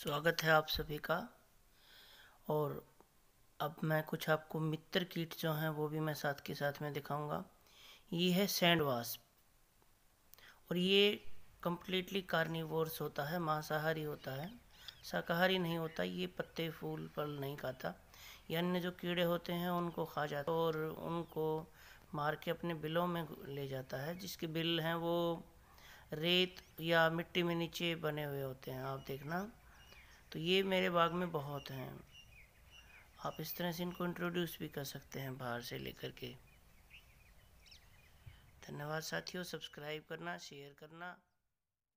स्वागत है आप सभी का और अब मैं कुछ आपको मित्र कीट जो हैं वो भी मैं साथ के साथ में दिखाऊंगा ये है सैंड वास्प और ये कम्प्लीटली कार्निवोर्स होता है मांसाहारी होता है शाकाहारी नहीं होता ये पत्ते फूल पल नहीं खाता ये अन्य जो कीड़े होते हैं उनको खा जाता और उनको मार के अपने बिलों में ले जाता है जिसके बिल हैं वो रेत या मिट्टी में नीचे बने हुए होते हैं आप देखना तो ये मेरे बाग में बहुत हैं आप इस तरह से इनको इंट्रोड्यूस भी कर सकते हैं बाहर से लेकर के धन्यवाद साथियों सब्सक्राइब करना शेयर करना